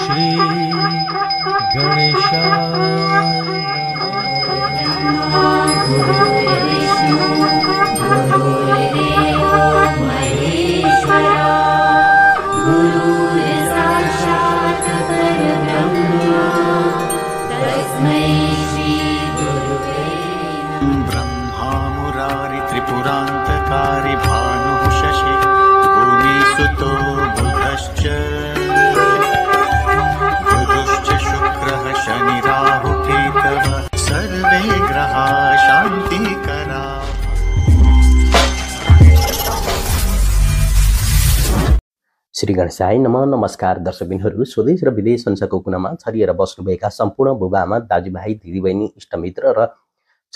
श्री गणेश श्री गणेशाय नम नमस्कार दर्शकबिनहरू स्वदेश र विदेश संसारको कुनामा छरिएर बस्नुभएका सम्पूर्ण बुबाआमा दाजुभाइ दिदीबहिनी इष्टमित्र र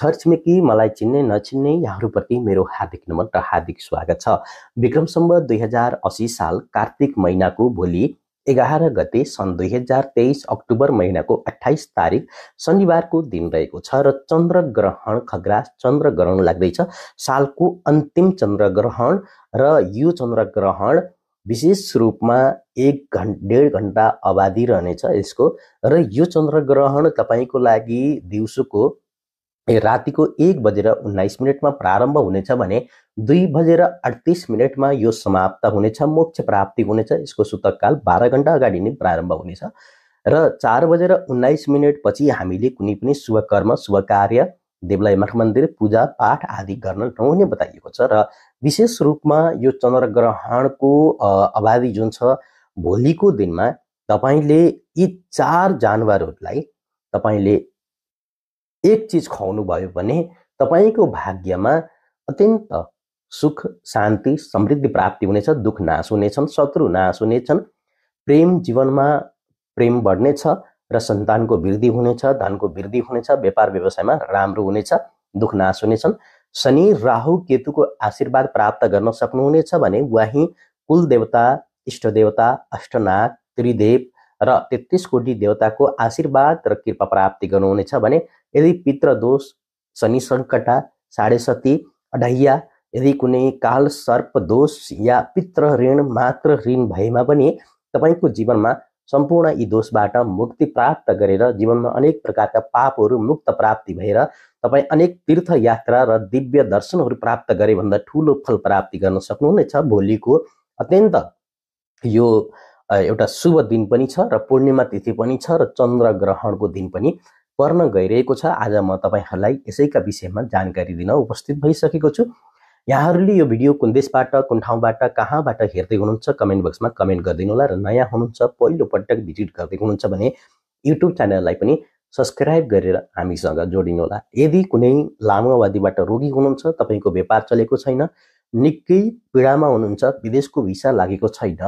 छरछिमेकी मलाई चिन्ने नचिन्ने यहाँहरूप्रति मेरो हार्दिक नमन र हार्दिक स्वागत छ विक्रम सम्ब दुई हजार असी साल कार्तिक महिनाको भोलि एघार गते सन् दुई हजार तेइस अक्टोबर महिनाको अठाइस तारिक शनिबारको दिन रहेको छ र चन्द्र ग्रहण खग्रास चन्द्र ग्रहण लाग्दैछ सालको अन्तिम चन्द्र ग्रहण र यो चन्द्र ग्रहण विशेष रूपमा एक घन् डेढ घन्टा अवधि रहनेछ यसको र यो चन्द्रग्रहण तपाईँको लागि दिउँसोको रातिको एक बजेर उन्नाइस मिनटमा प्रारम्भ हुनेछ भने दुई बजेर अडतिस मिनटमा यो समाप्त हुनेछ मोक्ष प्राप्ति हुनेछ यसको सुतककाल बाह्र घन्टा अगाडि नै प्रारम्भ हुनेछ र चार बजेर उन्नाइस मिनटपछि हामीले कुनै पनि शुभ कर्म शुभ कार्य देवलाई मठ मन्दिर पूजा पाठ आदि गर्न नहुने बताइएको छ र विशेष रूपमा यो चन्द्रग्रहणको अवधि जुन छ भोलिको दिनमा तपाईँले यी चार जानवरहरूलाई तपाईँले एक चिज खुवाउनु भयो भने तपाईँको भाग्यमा अत्यन्त सुख शान्ति समृद्धि प्राप्ति हुनेछ दुःख नाश हुनेछन् शत्रु नाश हुनेछन् प्रेम जीवनमा प्रेम बढ्नेछ र सन्तानको वृद्धि हुनेछ धनको वृद्धि हुनेछ व्यापार व्यवसायमा राम्रो हुनेछ दुःख नाश हुनेछन् शनि राहु केतुको आशीर्वाद प्राप्त गर्न सक्नुहुनेछ भने वाहीँ कुल देवता इष्ट देवता अष्टनाग त्रिदेव र तेत्तिस कोटी देवताको आशीर्वाद र कृपा प्राप्ति गर्नुहुनेछ भने यदि पितृदोष शनि सङ्कटा साढे सती अढैया यदि कुनै काल सर्प दोष या पितृ ऋण मात्र ऋण भएमा पनि तपाईँको जीवनमा सम्पूर्ण यी दोषबाट मुक्ति प्राप्त गरेर जीवनमा अनेक प्रकारका पापहरू मुक्त प्राप्ति भएर तपाईँ अनेक तीर्थ यात्रा र दिव्य दर्शनहरू प्राप्त गरे भन्दा ठुलो फल प्राप्ति गर्न सक्नुहुनेछ भोलिको अत्यन्त यो एउटा शुभ दिन पनि छ र पूर्णिमा तिथि पनि छ र चन्द्र ग्रहणको दिन पनि पर्न गइरहेको छ आज म तपाईँहरूलाई यसैका विषयमा जानकारी दिन उपस्थित भइसकेको छु यहाँहरूले यो भिडियो कुन देशबाट कुन ठाउँबाट कहाँबाट हेर्दै हुनुहुन्छ कमेन्ट बक्समा कमेन्ट गरिदिनु होला र नयाँ हुनुहुन्छ पहिलोपटक भिजिट गर्दै हुनुहुन्छ भने युट्युब च्यानललाई पनि सब्सक्राइब गरेर हामीसँग जोडिनु होला यदि कुनै लामो रोगी हुनुहुन्छ तपाईँको व्यापार चलेको छैन निकै पीडामा हुनुहुन्छ विदेशको भिसा लागेको छैन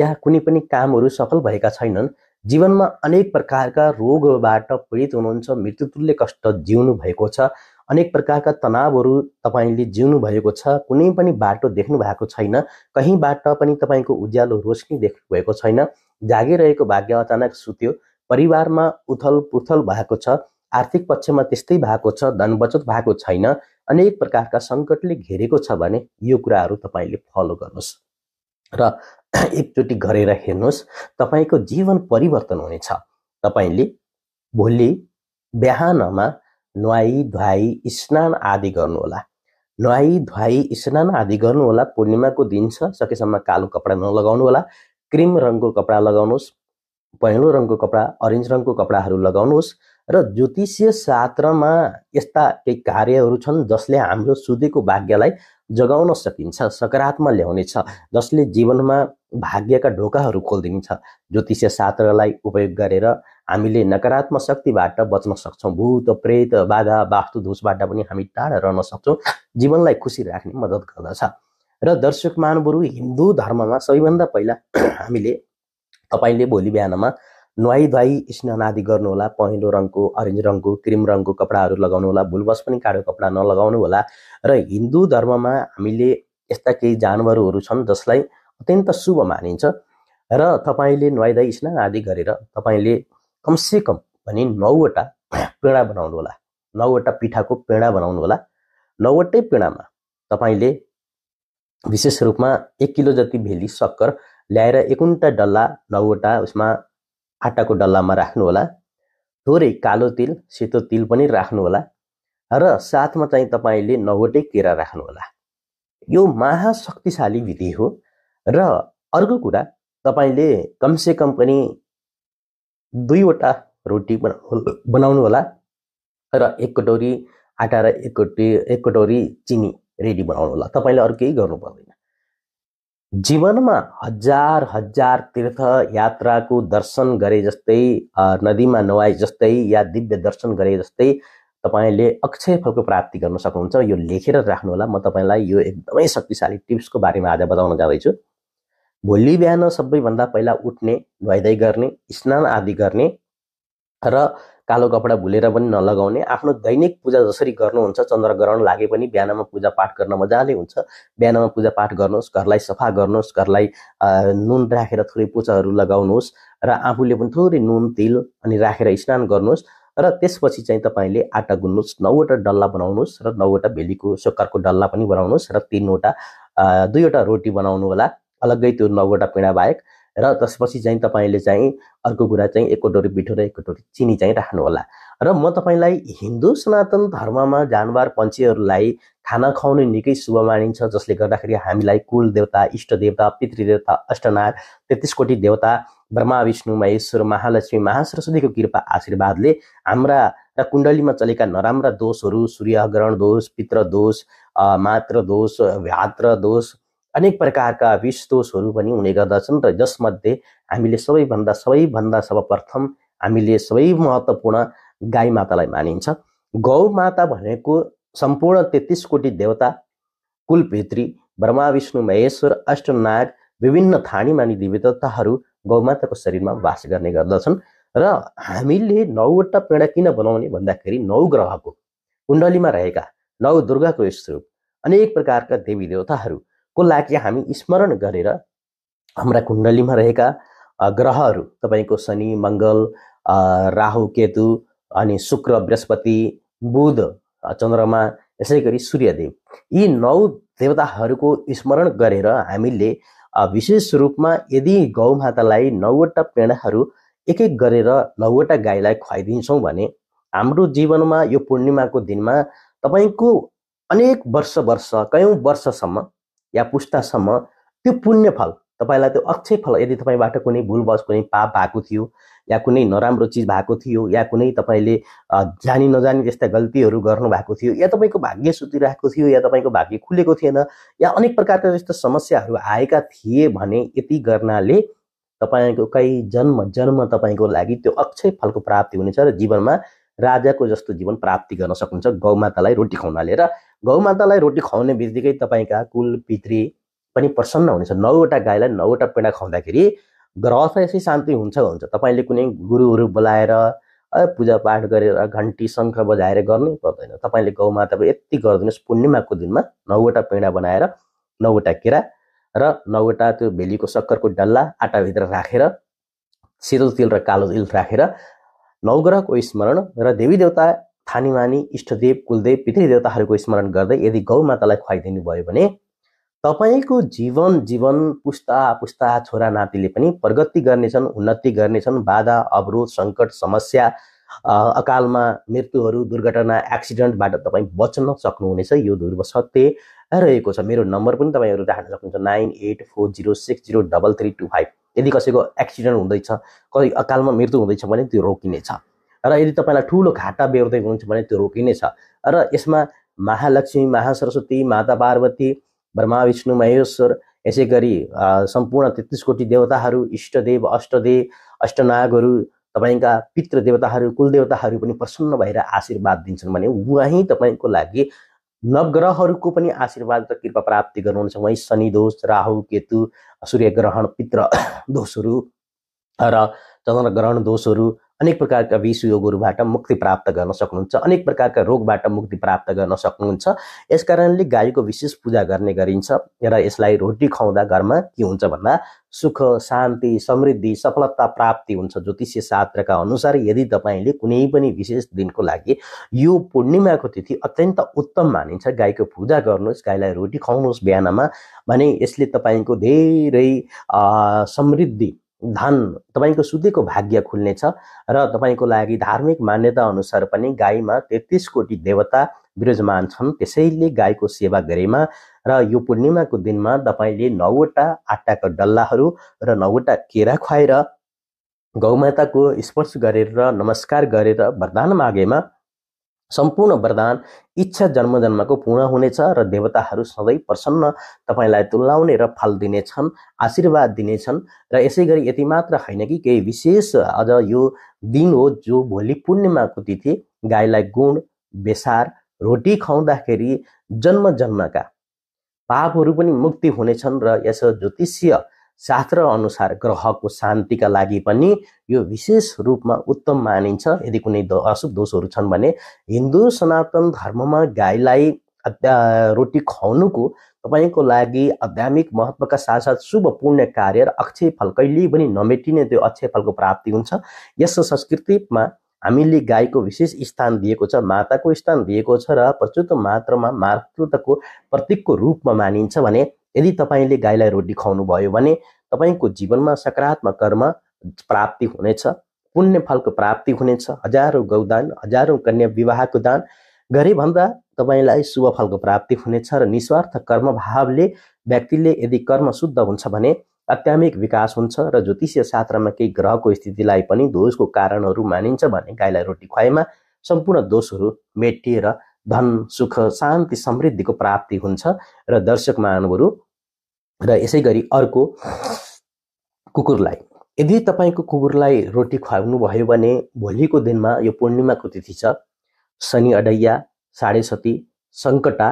या कुनै पनि कामहरू सफल भएका छैनन् जीवनमा अनेक प्रकारका रोगबाट पीडित हुनुहुन्छ मृत्युतुल्य कष्ट जिउनु भएको छ अनेक प्रकारका तनावहरू तपाईँले जिउनु भएको छ कुनै पनि बाटो देख्नु भएको छैन कहीँबाट पनि तपाईँको उज्यालो रोशनी देख्नु भएको छैन जागिरहेको भाग्य अचानक सुत्यो परिवारमा उथल पुथल भएको छ आर्थिक पक्षमा त्यस्तै भएको छ धन बचत भएको छैन अनेक प्रकारका सङ्कटले घेरेको छ भने यो कुराहरू तपाईँले फलो गर्नुहोस् र एकचोटि गरेर हेर्नुहोस् तपाईँको जीवन परिवर्तन हुनेछ तपाईँले भोलि बिहानमा नुहाई धुवाई स्नान आदि गर्नुहोला नुहाई धुवाई स्नान आदि गर्नुहोला पूर्णिमाको दिन छ सकेसम्म कालो कपडा नलगाउनु होला क्रिम रङको कपडा लगाउनुहोस् पहेँलो रङको कपडा अरेन्ज रङको कपडाहरू लगाउनुहोस् र ज्योतिषीय शास्त्रमा यस्ता केही कार्यहरू छन् जसले हाम्रो सुदेको भाग्यलाई जगाउन सकिन्छ सकारात्मक ल्याउनेछ जसले जीवनमा भाग्यका ढोकाहरू खोलिदिन्छ ज्योतिषीय शास्त्रलाई उपयोग गरेर हामीले नकारात्मक शक्तिबाट बच्न सक्छौँ भूत प्रेत बाधा वास्तु दोषबाट पनि हामी टाढा रहन सक्छौँ जीवनलाई खुसी राख्ने मद्दत गर्दछ र दर्शक महानुबरु हिन्दू धर्ममा सबैभन्दा पहिला हामीले तपाईँले भोलि बिहानमा नुहाई धुवाई स्नान आदि गर्नुहोला पहेँलो रङको अरेन्ज रङको क्रिम रङको कपडाहरू होला भुलवश पनि काँडो कपडा नलगाउनु होला र हिन्दू धर्ममा हामीले यस्ता केही जानवरहरू छन् जसलाई अत्यन्त शुभ मानिन्छ र तपाईँले नुहाइधुवाई स्नान आदि गरेर तपाईँले कमसेकम भने नौवटा पेडा बनाउनु होला नौवटा पिठाको पेडा बनाउनु होला नौवटै पेडामा तपाईँले विशेष रूपमा एक किलो जति भेली सक्कर ल्याएर एकुन्टा डल्ला नौवटा उसमा आटाको डल्लामा राख्नु होला थोरै कालो तिल सेतो तिल पनि राख्नु होला र साथमा चाहिँ तपाईँले नौवटै केरा राख्नु होला यो महाशक्तिशाली विधि हो र अर्को कुरा तपाईँले कमसेकम पनि दुईवटा रोटी बना बनाउनु होला र एक कटोरी आटा र एक कटोरी एक कटोरी चिनी रेडी बनाउनु होला तपाईँले अरू केही गर्नु पर्दैन जीवनमा हजार हजार तीर्थ यात्राको दर्शन गरे जस्तै नदीमा नुहाए जस्तै या दिव्य दर्शन गरे जस्तै तपाईँले अक्षय फलको प्राप्ति गर्न सक्नुहुन्छ यो लेखेर राख्नु होला म तपाईँलाई यो एकदमै शक्तिशाली टिप्सको बारेमा आज बताउन जाँदैछु भोलि बिहान सबैभन्दा पहिला उठ्ने धुवाइधाई गर्ने स्नान आदि गर्ने र कालो कपडा भुलेर पनि नलगाउने आफ्नो दैनिक पूजा जसरी गर्नुहुन्छ चन्द्र ग्रहण लागे पनि बिहानमा पूजा पाठ गर्न मजाले हुन्छ बिहानमा पूजा पाठ गर्नुहोस् घरलाई सफा गर्नुहोस् घरलाई नुन राखेर थोरै पोचाहरू लगाउनुहोस् र आफूले पनि थोरै नुन तिल अनि राखेर स्नान गर्नुहोस् र त्यसपछि चाहिँ तपाईँले आटा गुन्नुहोस् नौवटा डल्ला बनाउनुहोस् र नौवटा भेलीको सक्करको डल्ला पनि बनाउनुहोस् र तिनवटा दुईवटा रोटी बनाउनु होला अलग्गै त्यो नौवटा पिँढा बाहेक र त्यसपछि चाहिँ तपाईँले चाहिँ अर्को कुरा चाहिँ एक डोरी बिठो र एक डोरी चिनी चाहिँ राख्नुहोला र म तपाईँलाई हिन्दू सनातन धर्ममा जानवर पन्छीहरूलाई खाना खुवाउने निकै शुभ मानिन्छ जसले गर्दाखेरि हामीलाई कुल देवता इष्ट देवता पितृदेवता अष्टनार तेत्तिस कोटी देवता ब्रह्मा विष्णु महेश्वर महालक्ष्मी महासरस्वतीको कृपा आशीर्वादले हाम्रा र कुण्डलीमा चलेका नराम्रा दोषहरू सूर्यग्रहण दोष पितृ दोष मात्र दोष भात्र दोष अनेक प्रकारका विष दोषहरू पनि हुने गर्दछन् र जसमध्ये हामीले सबैभन्दा सबैभन्दा सर्वप्रथम हामीले सबै महत्त्वपूर्ण गाई मातालाई मानिन्छ गौ माता भनेको सम्पूर्ण तेत्तिस कोटि देवता कुलभित्री ब्रह्मा विष्णु महेश्वर अष्टनाग विभिन्न थानीमानी देवताहरू गौमाताको शरीरमा वास गर्ने गर्दछन् र हामीले नौवटा पेडा किन बनाउने भन्दाखेरि नौ ग्रहको कुण्डलीमा रहेका नौ दुर्गाको स्वरूप अनेक प्रकारका देवी देवताहरू को लागि हामी स्मरण गरेर हाम्रा कुण्डलीमा रहेका ग्रहहरू तपाईँको शनि मङ्गल राहु केतु अनि शुक्र बृहस्पति बुध चन्द्रमा यसै गरी सूर्यदेव यी नौ देवताहरूको स्मरण गरेर हामीले विशेष रूपमा यदि गौमातालाई नौवटा पेडाहरू एक एक गरेर नौवटा गाईलाई खुवाइदिन्छौँ भने हाम्रो जीवनमा यो पूर्णिमाको दिनमा तपाईँको अनेक वर्ष वर्ष कयौँ वर्षसम्म या पुस्तासम्म त्यो पुण्यफल तपाईँलाई त्यो अक्षय फल यदि तपाईँबाट कुनै भुलवश कुनै पाप भएको थियो या कुनै नराम्रो चिज भएको थियो या कुनै तपाईँले जानी नजानी त्यस्ता गल्तीहरू गर्नुभएको थियो या तपाईँको भाग्य सुतिरहेको थियो या तपाईँको भाग्य खुलेको थिएन या अनेक प्रकारका जस्तो समस्याहरू आएका थिए भने यति गर्नाले तपाईँको कहीँ जन्म जन्म तपाईँको लागि त्यो अक्षय फलको प्राप्ति हुनेछ र जीवनमा राजाको जस्तो जीवन प्राप्ति गर्न सक्नुहुन्छ गौमातालाई रोटी खुवाउन र गौमातालाई रोटी खुवाउने बित्तिकै तपाईँका कुल पितृ पनि प्रसन्न हुनेछ नौवटा गाईलाई नौवटा पेडा खुवाउँदाखेरि ग्रह त यसै शान्ति हुन्छ हुन्छ तपाईँले कुनै गुरुहरू बोलाएर पूजापाठ गरेर घन्टी शङ्ख बजाएर गर्नै पर्दैन तपाईँले गौमाताको यति गरिदिनुहोस् पूर्णिमाको दिनमा नौवटा पेडा बनाएर नौवटा केरा र नौवटा त्यो भेलीको सक्करको डल्ला आटाभित्र राखेर सेतो तिल र कालो तिल राखेर नवग्रहको स्मरण र देवी देवता थानीमानी इष्टदेव कुलदेव पितृदेवताहरूको स्मरण गर्दै यदि गौ मातालाई खुवाइदिनु भयो भने तपाईँको जीवन जीवन पुस्ता पुस्ता छोरा नातिले पनि प्रगति गर्नेछन् उन्नति गर्नेछन् बाधा अवरोध सङ्कट समस्या अकालमा मृत्युहरू दुर्घटना एक्सिडेन्टबाट तपाईँ बच्न सक्नुहुनेछ यो ध्रुव सत्य रहेको छ मेरो नम्बर पनि तपाईँहरू राख्न सक्नुहुन्छ nine eight four zero six zero double three two five यदि कसैको एक्सिडेन्ट हुँदैछ कसै अकालमा मृत्यु हुँदैछ भने त्यो रोकिनेछ र यदि तपाईँलाई ठुलो घाटा बेहोर्दै हुनुहुन्छ भने त्यो रोकिनेछ र यसमा महालक्ष्मी महासरस्वती माता पार्वती ब्रह्मा विष्णु महेश्वर यसै गरी सम्पूर्ण तेत्तिस कोटी देवताहरू इष्टदेव अष्टदेव अष्टनागहरू तपाईँका पितृदेवताहरू कुलदेवताहरू पनि प्रसन्न भएर आशीर्वाद दिन्छन् भने उहीँ तपाईँको लागि नवग्रहहरूको पनि आशीर्वाद र कृपा प्राप्ति गर्नुहुन्छ उहाँ शनि दोष राहु केतु सूर्य ग्रहण पित्र दोषहरू र चन्द्र ग्रहण दोषहरू अनेक प्रकारका विष विषयोगहरूबाट मुक्ति प्राप्त गर्न सक्नुहुन्छ अनेक प्रकारका रोगबाट मुक्ति प्राप्त गर्न सक्नुहुन्छ यसकारणले गाईको विशेष पूजा गर्ने गरिन्छ र यसलाई रोटी खुवाउँदा घरमा के हुन्छ भन्दा सुख शान्ति समृद्धि सफलता प्राप्ति हुन्छ ज्योतिष शास्त्रका अनुसार यदि तपाईँले कुनै पनि विशेष दिनको लागि यो पूर्णिमाको तिथि अत्यन्त उत्तम मानिन्छ गाईको पूजा गर्नुहोस् गाईलाई रोटी खुवाउनुहोस् बिहानमा भने यसले तपाईँको धेरै समृद्धि धन तपाईँको सुतेको भाग्य खुल्नेछ र तपाईँको लागि धार्मिक मान्यता अनुसार पनि गाईमा तेत्तिस कोटी देवता विराजमान छन् त्यसैले गाईको सेवा गरेमा र यो पूर्णिमाको दिनमा तपाईँले नौवटा आटाको डल्लाहरू र नौवटा केरा खुवाएर गौमाताको स्पर्श गरेर नमस्कार गरेर वरदान मागेमा सम्पूर्ण वरदान इच्छा जन्म जन्मको पूर्ण हुनेछ र देवताहरू सधैँ प्रसन्न तपाईँलाई तुल्याउने र फल दिनेछन् आशीर्वाद दिनेछन् र यसै गरी यति मात्र होइन कि केही विशेष आज यो दिन हो जो भोलि पूर्णिमाको तिथि गाईलाई गुण बेसार रोटी खुवाउँदाखेरि जन्म जन्मका पापहरू पनि मुक्ति हुनेछन् र यस ज्योतिषीय शास्त्र अनुसार ग्रहको शान्तिका लागि पनि यो विशेष रूपमा उत्तम मानिन्छ यदि कुनै दो अशुभ दोषहरू छन् भने हिन्दू सनातन धर्ममा गाईलाई रोटी खुवाउनुको तपाईँको लागि आध्यात्मिक महत्त्वका साथसाथ शुभ पुण्य कार्य र अक्षय फल कहिल्यै पनि नमेटिने त्यो अक्षय फलको प्राप्ति हुन्छ यस संस्कृतिमा हामीले गाईको विशेष स्थान दिएको छ माताको स्थान दिएको छ र प्रचुत मात्रामा मातृत्वको प्रतीकको रूपमा मानिन्छ भने यदि तपाईँले गाईलाई रोटी खुवाउनु भयो भने तपाईँको जीवनमा सकारात्मक कर्म प्राप्ति हुनेछ पुण्य फलको प्राप्ति हुनेछ हजारौँ गौदान हजारौँ कन्या विवाहको दान गरे भन्दा तपाईँलाई शुभ फलको प्राप्ति हुनेछ र निस्वार्थ कर्म भावले व्यक्तिले यदि कर्म शुद्ध हुन्छ भने अत्यामिक विकास हुन्छ र ज्योतिषीय शास्त्रमा केही ग्रहको स्थितिलाई पनि दोषको कारणहरू मानिन्छ भने गाईलाई रोटी खुवाएमा सम्पूर्ण दोषहरू मेटिएर धन सुख शान्ति समृद्धिको प्राप्ति हुन्छ र दर्शक महानुभावहरू र यसै गरी अर्को कुकुरलाई यदि तपाईँको कुकुरलाई रोटी खुवाउनु भयो भने भोलिको दिनमा यो पूर्णिमाको तिथि छ शनि अडैया साढे सती सङ्कटा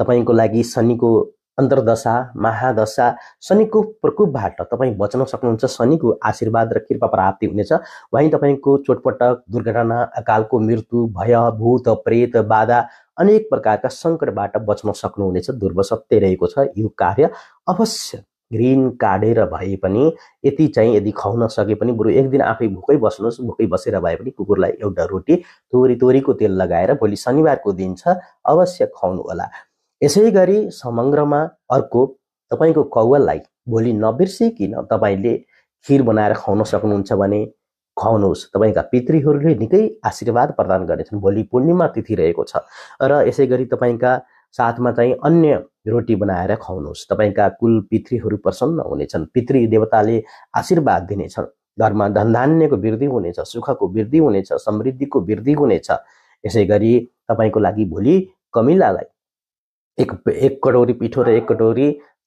तपाईँको लागि शनिको अन्तर्दशा महादशा शनिको प्रकोपबाट तपाईँ बच्न सक्नुहुन्छ शनिको आशीर्वाद र कृपा प्राप्ति हुनेछ वहीँ तपाईँको चोटपटक दुर्घटना अकालको मृत्यु भय भूत प्रेत बाधा अनेक प्रकारका सङ्कटबाट बच्न सक्नुहुनेछ दुर्व सत्य रहेको छ यो कार्य अवश्य ग्रिन काटेर भए पनि यति चाहिँ यदि खुवाउन सके पनि बरु एक दिन आफै भोकै बस्नुहोस् भोकै बसेर भए पनि कुकुरलाई एउटा रोटी तोरी तोरीको तेल लगाएर भोलि शनिबारको दिन छ अवश्य खुवाउनु होला यसै गरी समग्रमा अर्को तपाईँको कौवललाई भोलि नबिर्सिकन तपाईँले खिर बनाएर खुवाउन सक्नुहुन्छ भने खुवाउनुहोस् तपाईँका पितृहरूले निकै आशीर्वाद प्रदान गर्नेछन् भोलि पूर्णिमा तिथि रहेको छ र यसै गरी तपाईँका साथमा चाहिँ अन्य रोटी बनाएर खुवाउनुहोस् तपाईँका कुल पितृहरू प्रसन्न हुनेछन् पितृ देवताले आशीर्वाद दिनेछन् घरमा धनधान्यको वृद्धि हुनेछ सुखको वृद्धि हुनेछ समृद्धिको वृद्धि हुनेछ यसै गरी तपाईँको लागि भोलि कमिलालाई एक एक कटौरी पिठो र एक कटौरी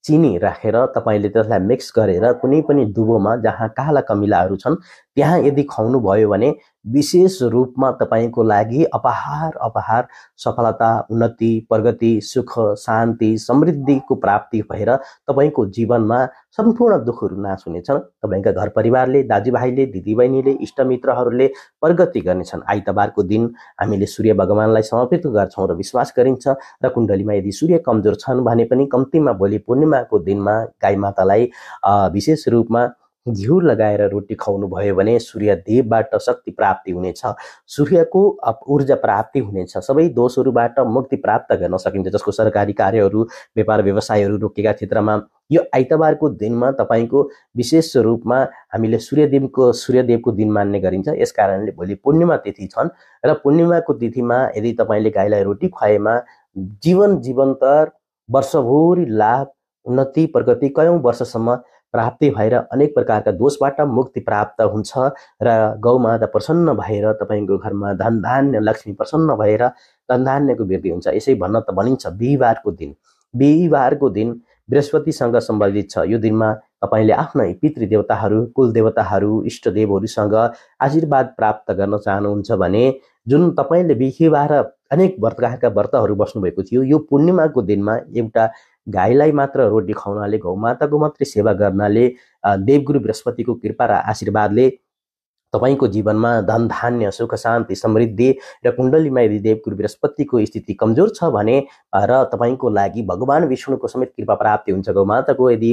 चिनी राखेर तपाईँले त्यसलाई मिक्स गरेर कुनै पनि दुबोमा जहाँ काला कमिलाहरू छन् त्यहाँ यदि भयो भने विशेष रूपमा तपाईँको लागि अपहार अपहार सफलता उन्नति प्रगति सुख शान्ति समृद्धिको प्राप्ति भएर तपाईँको जीवनमा सम्पूर्ण दुःखहरू नाश हुनेछन् तपाईँका घर परिवारले दाजुभाइले दिदीबहिनीले इष्टमित्रहरूले प्रगति गर्नेछन् आइतबारको दिन हामीले सूर्य भगवान्लाई समर्पित गर्छौँ र विश्वास गरिन्छ र कुण्डलीमा यदि सूर्य कमजोर छन् भने पनि कम्तीमा भोलि पूर्णिमाको दिनमा गाई मातालाई विशेष रूपमा घिउ लगाएर रोटी खुवाउनु भयो भने सूर्यदेवबाट शक्ति प्राप्ति हुनेछ सूर्यको ऊर्जा प्राप्ति हुनेछ सबै दोषहरूबाट मुक्ति प्राप्त गर्न सकिन्छ जसको सरकारी कार्यहरू व्यापार व्यवसायहरू रोकेका क्षेत्रमा यो आइतबारको दिनमा तपाईँको विशेष रूपमा हामीले सूर्यदेवको सूर्यदेवको दिन मान्ने गरिन्छ यस कारणले भोलि पूर्णिमा तिथि छन् र पूर्णिमाको तिथिमा यदि तपाईँले गाईलाई रोटी खुवाएमा जीवन जीवन्तर वर्षभरि लाभ उन्नति प्रगति कयौँ वर्षसम्म प्राप्ति भएर अनेक प्रकारका दोषबाट मुक्ति प्राप्त हुन्छ र गौमाता प्रसन्न भएर तपाईँको घरमा धन धान्य लक्ष्मी प्रसन्न भएर धन धान्यको वृद्धि हुन्छ यसै भन्न त भनिन्छ बिहिबारको दिन बिहिबारको दिन बृहस्पतिसँग सम्बन्धित छ यो दिनमा तपाईँले आफ्नै पितृदेवताहरू कुलदेवताहरू इष्टदेवहरूसँग आशीर्वाद प्राप्त गर्न चाहनुहुन्छ भने जुन तपाईँले बिहिबार अनेक व्रतकारका व्रतहरू बस्नुभएको थियो यो पूर्णिमाको दिनमा एउटा गाईलाई मात्र रोटी खुवाउनाले गौमाताको मात्रै सेवा गर्नाले देवगुरु बृहस्पतिको कृपा र आशीर्वादले तपाईँको जीवनमा धन धान्य सुख शान्ति समृद्धि र कुण्डलीमा यदि देवगुरु बृहस्पतिको स्थिति कमजोर छ भने र तपाईँको लागि भगवान् विष्णुको समेत कृपा प्राप्ति हुन्छ गौमाताको यदि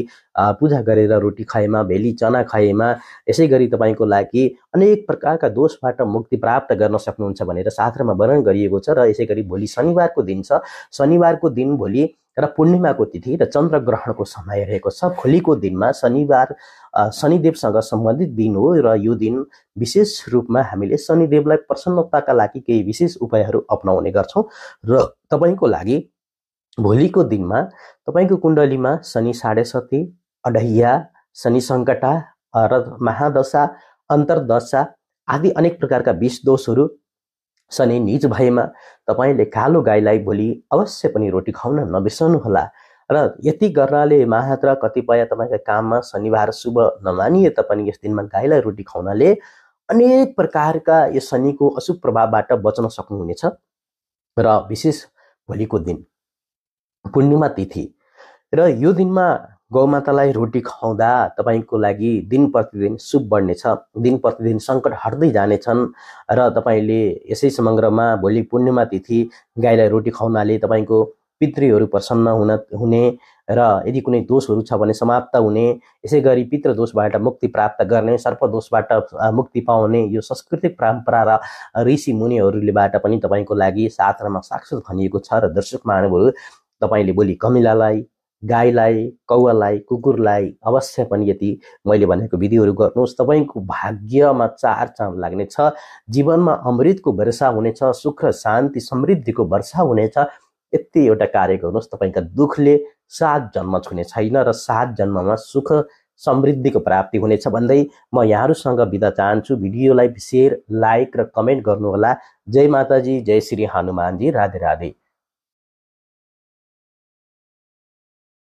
पूजा गरेर रोटी खाएमा भेली चना खाएमा यसै गरी तपाईँको लागि अनेक प्रकारका दोषबाट मुक्ति प्राप्त गर्न सक्नुहुन्छ भनेर शास्त्रमा वर्णन गरिएको छ र यसै गरी भोलि शनिबारको दिन छ शनिबारको दिन भोलि र पूर्णिमाको तिथि र चन्द्र ग्रहणको समय रहेको छ भोलिको दिनमा शनिबार शनिदेवसँग सम्बन्धित दिन हो र यो दिन विशेष रूपमा हामीले शनिदेवलाई प्रसन्नताका लागि केही विशेष उपायहरू अप्नाउने गर्छौँ र तपाईँको लागि भोलिको दिनमा तपाईँको कुण्डलीमा शनि साढे सती अढैया शनि सङ्कटा र महादशा अन्तर्दशा आदि अनेक प्रकारका विष दोषहरू शनि निज भएमा तपाईँले कालो गाईलाई भोलि अवश्य पनि रोटी खुवाउन नबिर्सनुहोला र यति गर्नाले मात्र कतिपय तपाईँका काममा शनिबार शुभ नमानिए तापनि यस दिनमा गाईलाई रोटी खुवाउनाले अनेक प्रकारका यो शनिको अशुभ प्रभावबाट बच्न सक्नुहुनेछ र विशेष भोलिको दिन पूर्णिमा तिथि र यो दिनमा गौमातालाई रोटी खुवाउँदा तपाईँको लागि दिन प्रतिदिन शुभ बढ्नेछ दिन प्रतिदिन सङ्कट हट्दै जानेछन् र तपाईँले यसै समग्रमा भोलि पूर्णिमा तिथि गाईलाई रोटी खुवाउनाले तपाईँको पितृहरू प्रसन्न हुन हुने र यदि कुनै दोषहरू छ भने समाप्त हुने यसै गरी पितृदोषबाट मुक्ति प्राप्त गर्ने सर्पदोषबाट मुक्ति पाउने यो सांस्कृतिक परम्परा र ऋषि मुनिहरूलेबाट पनि तपाईँको लागि शास्त्रमा साक्षात भनिएको छ र दर्शक महानुभावहरू तपाईँले भोलि कमिलालाई गाईलाई कौवालाई कुकुरलाई अवश्य पनि यति मैले भनेको विधिहरू गर्नुहोस् तपाईँको भाग्यमा चार चाँद लाग्नेछ जीवनमा अमृतको वर्षा हुनेछ सुख र शान्ति समृद्धिको वर्षा हुनेछ यति एउटा कार्य गर्नुहोस् तपाईँका दुःखले सात जन्म छुने छैन र सात जन्ममा सुख समृद्धिको प्राप्ति हुनेछ भन्दै म यहाँहरूसँग बिदा चाहन्छु भिडियोलाई सेयर लाइक र कमेन्ट गर्नुहोला जय माताजी जय श्री हनुमानजी राधे राधे